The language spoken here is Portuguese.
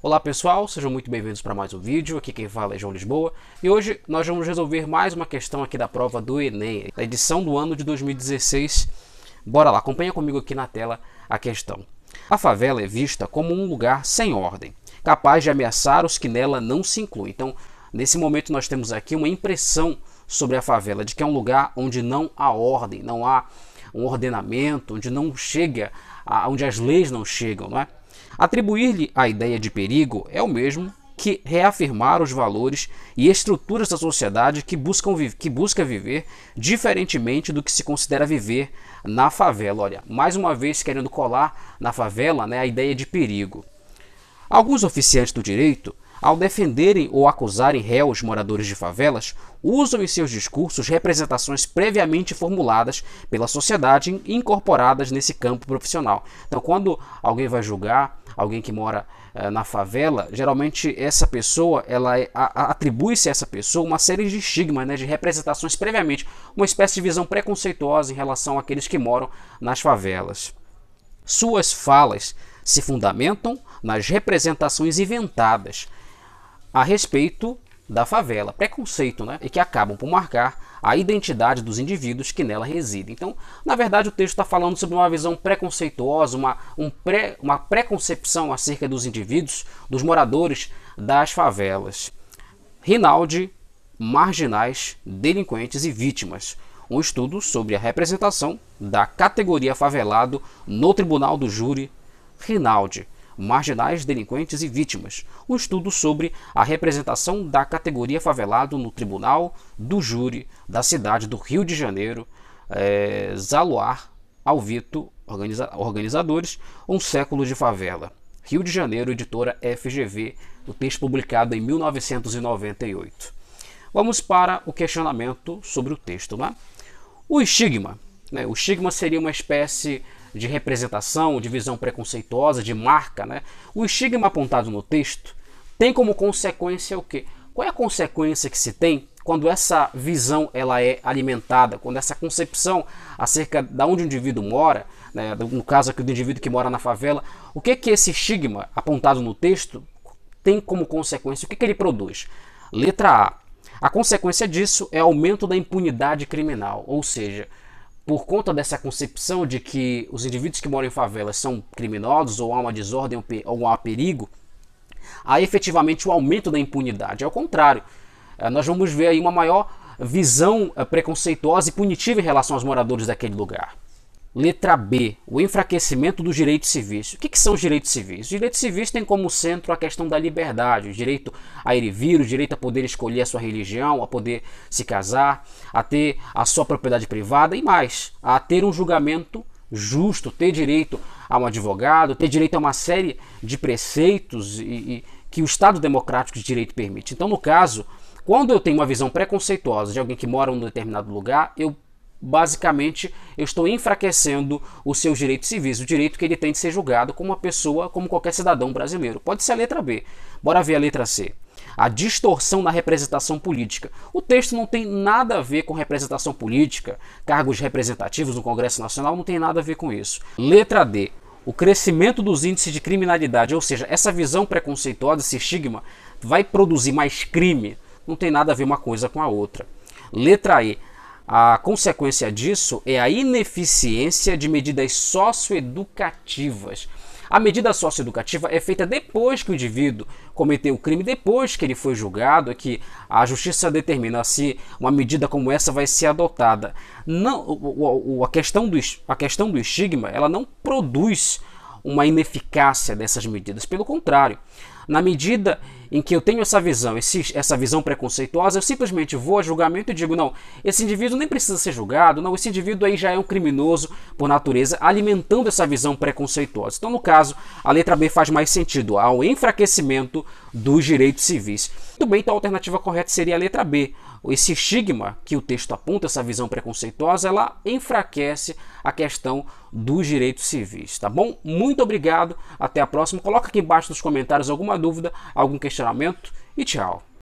Olá pessoal, sejam muito bem-vindos para mais um vídeo, aqui quem fala é João Lisboa e hoje nós vamos resolver mais uma questão aqui da prova do Enem, da edição do ano de 2016. Bora lá, acompanha comigo aqui na tela a questão. A favela é vista como um lugar sem ordem, capaz de ameaçar os que nela não se incluem. Então, nesse momento nós temos aqui uma impressão sobre a favela, de que é um lugar onde não há ordem, não há um ordenamento, onde não chega, onde as leis não chegam, não é? Atribuir-lhe a ideia de perigo é o mesmo que reafirmar os valores e estruturas da sociedade que, buscam que busca viver diferentemente do que se considera viver na favela. Olha, mais uma vez querendo colar na favela né, a ideia de perigo. Alguns oficiantes do direito ao defenderem ou acusarem réus moradores de favelas, usam em seus discursos representações previamente formuladas pela sociedade incorporadas nesse campo profissional. Então, quando alguém vai julgar alguém que mora eh, na favela, geralmente essa pessoa, ela é, atribui-se a essa pessoa uma série de estigmas, né, de representações previamente, uma espécie de visão preconceituosa em relação àqueles que moram nas favelas. Suas falas se fundamentam nas representações inventadas a respeito da favela, preconceito, né? E que acabam por marcar a identidade dos indivíduos que nela residem. Então, na verdade, o texto está falando sobre uma visão preconceituosa, uma, um pré, uma preconcepção acerca dos indivíduos, dos moradores das favelas. Rinaldi, marginais, delinquentes e vítimas. Um estudo sobre a representação da categoria favelado no Tribunal do Júri Rinaldi marginais, delinquentes e vítimas, um estudo sobre a representação da categoria favelado no tribunal do júri da cidade do Rio de Janeiro, é, Zaluar Alvito, organiza, organizadores, um século de favela. Rio de Janeiro, editora FGV, o texto publicado em 1998. Vamos para o questionamento sobre o texto. Né? O estigma. Né? O estigma seria uma espécie de representação, de visão preconceituosa, de marca, né? o estigma apontado no texto tem como consequência o quê? Qual é a consequência que se tem quando essa visão ela é alimentada, quando essa concepção acerca de onde o indivíduo mora, né, no caso aqui do indivíduo que mora na favela, o que que esse estigma apontado no texto tem como consequência? O que, que ele produz? Letra A. A consequência disso é aumento da impunidade criminal, ou seja, por conta dessa concepção de que os indivíduos que moram em favelas são criminosos ou há uma desordem ou há perigo, há efetivamente o um aumento da impunidade. Ao é contrário, é, nós vamos ver aí uma maior visão é, preconceituosa e punitiva em relação aos moradores daquele lugar. Letra B, o enfraquecimento dos direitos civis. O que, que, são os direitos civis? Os direitos civis têm como centro a questão da liberdade, o direito a ir e vir, o direito a poder escolher a sua religião, a poder se casar, a ter a sua propriedade privada e mais, a ter um julgamento justo, ter direito a um advogado, ter direito a uma série de preceitos e, e que o Estado Democrático de Direito permite. Então, no caso, quando eu tenho uma visão preconceituosa de alguém que mora em um determinado lugar, eu basicamente eu estou enfraquecendo os seus direitos civis, o direito que ele tem de ser julgado como uma pessoa, como qualquer cidadão brasileiro. Pode ser a letra B. Bora ver a letra C. A distorção na representação política. O texto não tem nada a ver com representação política, cargos representativos no Congresso Nacional não tem nada a ver com isso. Letra D. O crescimento dos índices de criminalidade, ou seja, essa visão preconceituosa, esse estigma, vai produzir mais crime. Não tem nada a ver uma coisa com a outra. Letra E a consequência disso é a ineficiência de medidas socioeducativas. A medida socioeducativa é feita depois que o indivíduo cometeu o crime, depois que ele foi julgado, é que a justiça determina se uma medida como essa vai ser adotada. Não, a questão do, a questão do estigma, ela não produz uma ineficácia dessas medidas, pelo contrário. Na medida em que eu tenho essa visão, esse, essa visão preconceituosa, eu simplesmente vou a julgamento e digo: não, esse indivíduo nem precisa ser julgado, não, esse indivíduo aí já é um criminoso por natureza, alimentando essa visão preconceituosa. Então, no caso, a letra B faz mais sentido ao enfraquecimento dos direitos civis. Muito bem, então a alternativa correta seria a letra B. Esse estigma que o texto aponta, essa visão preconceituosa, ela enfraquece a questão dos direitos civis, tá bom? Muito obrigado, até a próxima. Coloca aqui embaixo nos comentários alguma dúvida, algum questionamento e tchau.